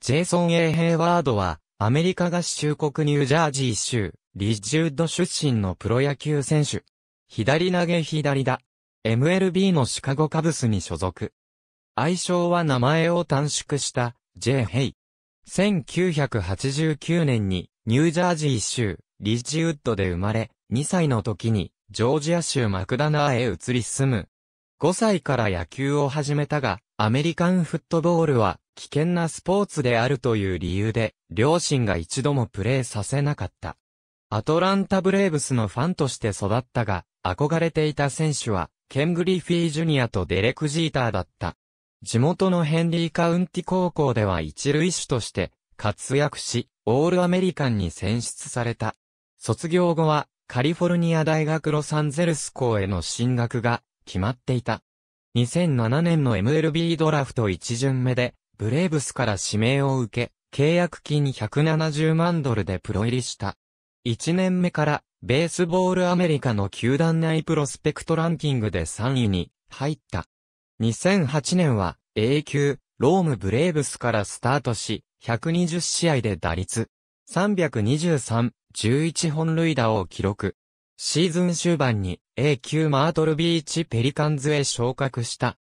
ジェイソン・ A・ ヘイワードは、アメリカ合衆国ニュージャージー州、リッジュッド出身のプロ野球選手。左投げ左だ。MLB のシカゴカブスに所属。愛称は名前を短縮した、J・ ヘイ。1989年に、ニュージャージー州、リッジウッドで生まれ、2歳の時に、ジョージア州マクダナーへ移り住む。5歳から野球を始めたが、アメリカンフットボールは危険なスポーツであるという理由で、両親が一度もプレーさせなかった。アトランタブレーブスのファンとして育ったが、憧れていた選手は、ケン・グリフィー・ジュニアとデレク・ジーターだった。地元のヘンリー・カウンティ高校では一塁手として活躍し、オールアメリカンに選出された。卒業後は、カリフォルニア大学ロサンゼルス校への進学が決まっていた。2007年の MLB ドラフト1巡目でブレーブスから指名を受け、契約金170万ドルでプロ入りした。1年目から、ベースボールアメリカの球団内プロスペクトランキングで3位に入った。2008年は、A 級、ロームブレーブスからスタートし、120試合で打率、323、11本塁打を記録。シーズン終盤に A 級マートルビーチペリカンズへ昇格した。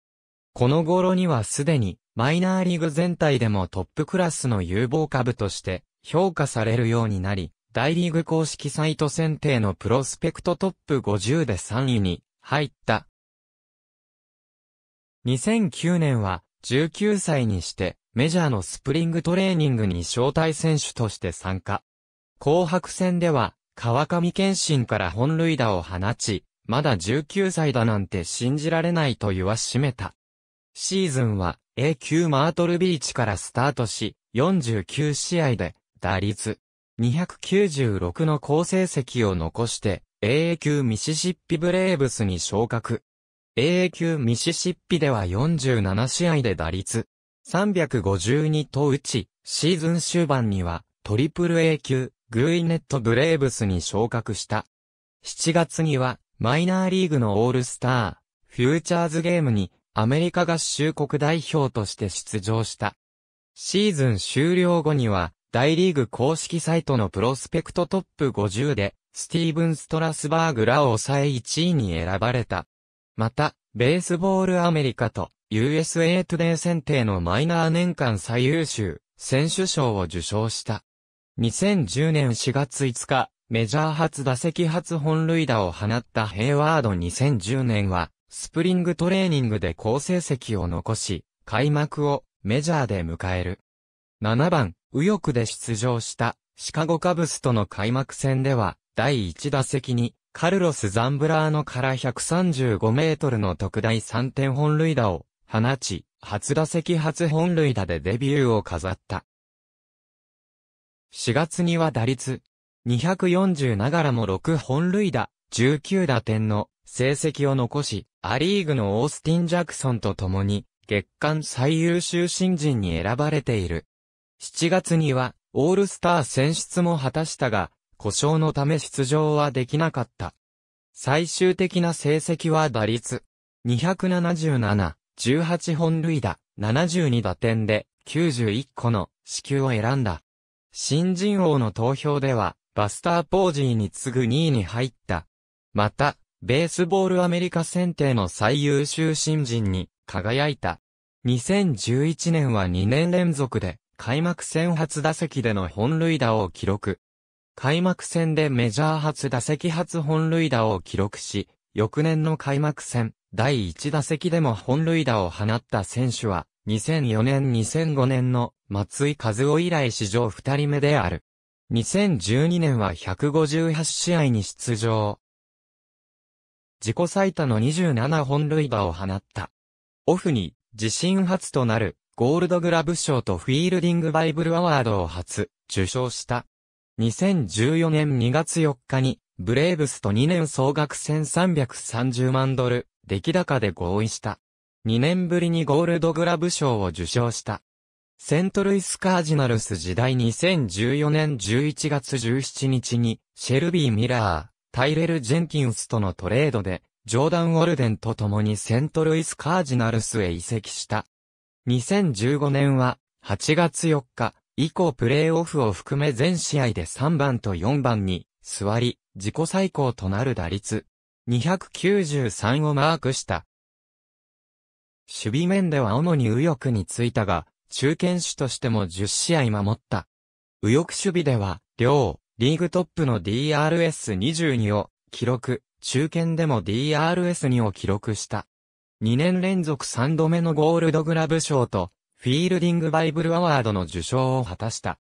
この頃にはすでにマイナーリーグ全体でもトップクラスの有望株として評価されるようになり、大リーグ公式サイト選定のプロスペクトトップ50で3位に入った。2009年は19歳にしてメジャーのスプリングトレーニングに招待選手として参加。紅白戦では川上健信から本塁打を放ち、まだ19歳だなんて信じられないと言わしめた。シーズンは A 級マートルビーチからスタートし、49試合で打率296の好成績を残して a 級ミシシッピブレーブスに昇格。a 級ミシシッピでは47試合で打率352と打ち、シーズン終盤にはトリプル A 級グイネットブレーブスに昇格した。7月にはマイナーリーグのオールスターフューチャーズゲームにアメリカ合衆国代表として出場した。シーズン終了後には、大リーグ公式サイトのプロスペクトトップ50で、スティーブン・ストラスバーグらを抑え1位に選ばれた。また、ベースボールアメリカと USA トゥデイ選定のマイナー年間最優秀選手賞を受賞した。2010年4月5日、メジャー初打席初本塁打を放ったヘイワード2010年は、スプリングトレーニングで好成績を残し、開幕をメジャーで迎える。7番、右翼で出場したシカゴカブスとの開幕戦では、第1打席にカルロス・ザンブラーノから135メートルの特大3点本塁打を放ち、初打席初本塁打でデビューを飾った。4月には打率240ながらも6本塁打、19打点の成績を残し、アリーグのオースティン・ジャクソンと共に、月間最優秀新人に選ばれている。7月には、オールスター選出も果たしたが、故障のため出場はできなかった。最終的な成績は打率。277、18本塁打、72打点で、91個の支給を選んだ。新人王の投票では、バスターポージーに次ぐ2位に入った。また、ベースボールアメリカ選定の最優秀新人に輝いた。2011年は2年連続で開幕戦初打席での本塁打を記録。開幕戦でメジャー初打席初本塁打を記録し、翌年の開幕戦、第1打席でも本塁打を放った選手は、2004年2005年の松井和夫以来史上2人目である。2012年は158試合に出場。自己最多の27本塁打を放った。オフに、自身初となる、ゴールドグラブ賞とフィールディングバイブルアワードを初、受賞した。2014年2月4日に、ブレーブスと2年総額1330万ドル、出来高で合意した。2年ぶりにゴールドグラブ賞を受賞した。セントルイスカージナルス時代2014年11月17日に、シェルビー・ミラー、タイレル・ジェンキンスとのトレードで、ジョーダン・オルデンと共にセントルイス・カージナルスへ移籍した。2015年は、8月4日、以降プレーオフを含め全試合で3番と4番に座り、自己最高となる打率293をマークした。守備面では主に右翼についたが、中堅手としても10試合守った。右翼守備では、両、リーグトップの DRS22 を記録、中堅でも DRS2 を記録した。2年連続3度目のゴールドグラブ賞と、フィールディングバイブルアワードの受賞を果たした。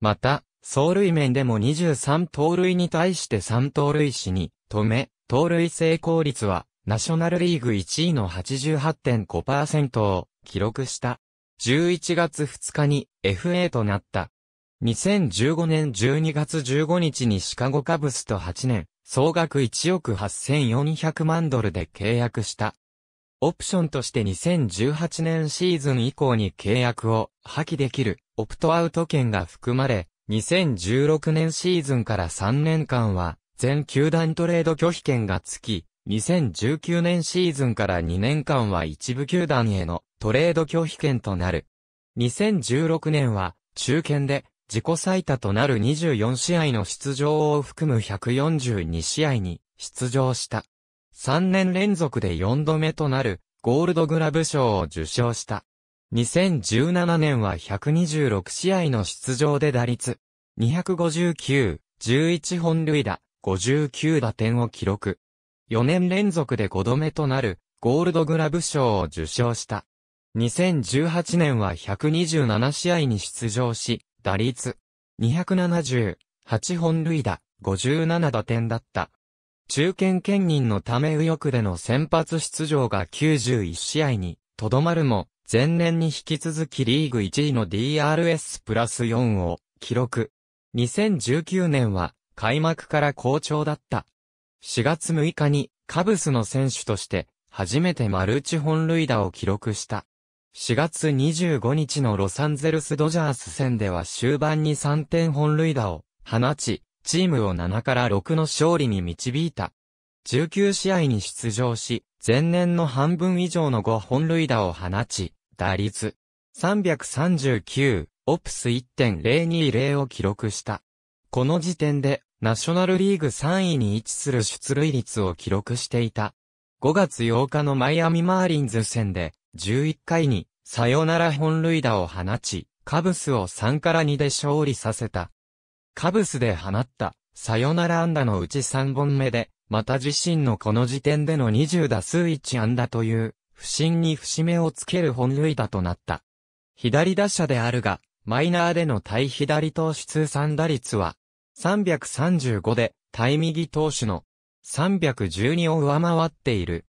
また、走塁面でも23盗塁に対して3盗塁死に、止め、盗塁成功率は、ナショナルリーグ1位の88.5%を記録した。11月2日に FA となった2015年12月15日にシカゴカブスと8年、総額1億8400万ドルで契約した。オプションとして2018年シーズン以降に契約を破棄できるオプトアウト権が含まれ、2016年シーズンから3年間は全球団トレード拒否権がつき、2019年シーズンから2年間は一部球団へのトレード拒否権となる。2016年は中堅で自己最多となる24試合の出場を含む142試合に出場した。3年連続で4度目となるゴールドグラブ賞を受賞した。2017年は126試合の出場で打率259、11本塁打、59打点を記録。4年連続で5度目となるゴールドグラブ賞を受賞した。2018年は127試合に出場し、打率、278本塁打、57打点だった。中堅県人のため右翼での先発出場が91試合に、とどまるも、前年に引き続きリーグ1位の DRS プラス4を記録。2019年は開幕から好調だった。4月6日にカブスの選手として初めてマルチ本塁打を記録した。4月25日のロサンゼルスドジャース戦では終盤に3点本塁打を放ち、チームを7から6の勝利に導いた。19試合に出場し、前年の半分以上の5本塁打を放ち、打率339、オプス1.020を記録した。この時点で、ナショナルリーグ3位に位置する出塁率を記録していた。5月8日のマイアミマーリンズ戦で、11回にサヨナラ本塁打を放ち、カブスを3から2で勝利させた。カブスで放ったサヨナラ安打のうち3本目で、また自身のこの時点での20打数1安打という、不審に節目をつける本塁打となった。左打者であるが、マイナーでの対左投手通算打率は、335で、対右投手の312を上回っている。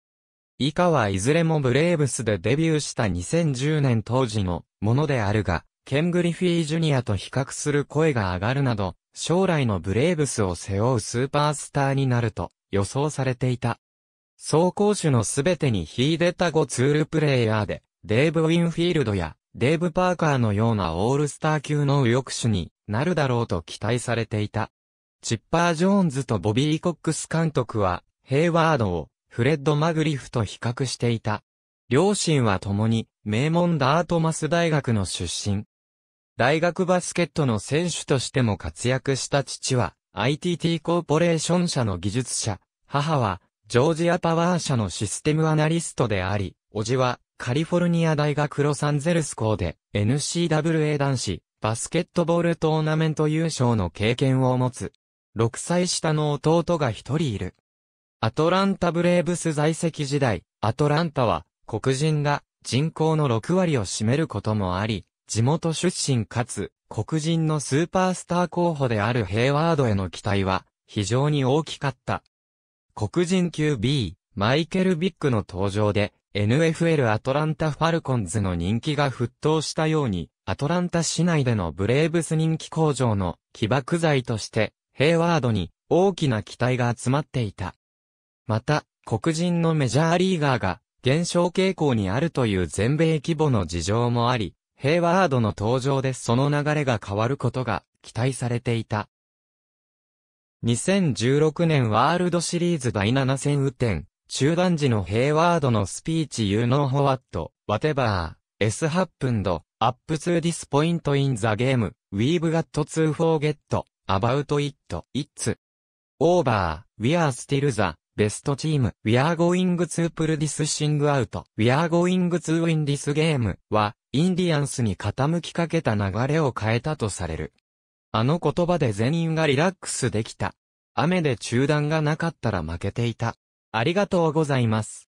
以下はいずれもブレーブスでデビューした2010年当時のものであるが、ケン・グリフィー・ジュニアと比較する声が上がるなど、将来のブレーブスを背負うスーパースターになると予想されていた。走攻手のすべてに秀でた5ツールプレイヤーで、デーブ・ウィンフィールドやデーブ・パーカーのようなオールスター級の右翼手になるだろうと期待されていた。チッパー・ジョーンズとボビー・コックス監督は、ヘイワードをフレッド・マグリフと比較していた。両親は共に、名門ダートマス大学の出身。大学バスケットの選手としても活躍した父は、ITT コーポレーション社の技術者、母は、ジョージアパワー社のシステムアナリストであり、叔父は、カリフォルニア大学ロサンゼルス校で、NCAA 男子、バスケットボールトーナメント優勝の経験を持つ。6歳下の弟が一人いる。アトランタブレーブス在籍時代、アトランタは黒人が人口の6割を占めることもあり、地元出身かつ黒人のスーパースター候補であるヘイワードへの期待は非常に大きかった。黒人 q B、マイケル・ビッグの登場で NFL アトランタ・ファルコンズの人気が沸騰したように、アトランタ市内でのブレーブス人気工場の起爆剤として、ヘイワードに大きな期待が集まっていた。また、黒人のメジャーリーガーが減少傾向にあるという全米規模の事情もあり、ヘイワードの登場でその流れが変わることが期待されていた。2016年ワールドシリーズ第7戦雨天、中断時のヘイワードのスピーチ You know what, whatever, S happened, up to this point in the game, we've got to forget, about it, it's over, we are still the, ベストチーム、We are going to pull this thing out.We are going to win this game は、インディアンスに傾きかけた流れを変えたとされる。あの言葉で全員がリラックスできた。雨で中断がなかったら負けていた。ありがとうございます。